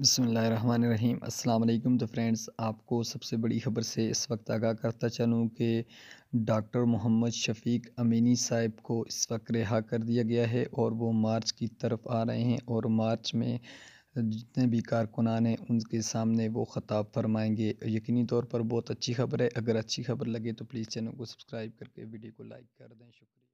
बसमीम अल्लाम तो फ्रेंड्स आपको सबसे बड़ी खबर से इस वक्त आगाह करता चलूँ कि डॉक्टर मोहम्मद शफीक अमीनी साहब को इस वक्त रिहा कर दिया गया है और वो मार्च की तरफ आ रहे हैं और मार्च में जितने भी कारकुनान हैं उनके सामने वो ख़ताब फरमाएंगे यकीनी तौर पर बहुत अच्छी खबर है अगर अच्छी खबर लगे तो प्लीज़ चैनल को सब्सक्राइब करके वीडियो को लाइक कर दें शुक्रिया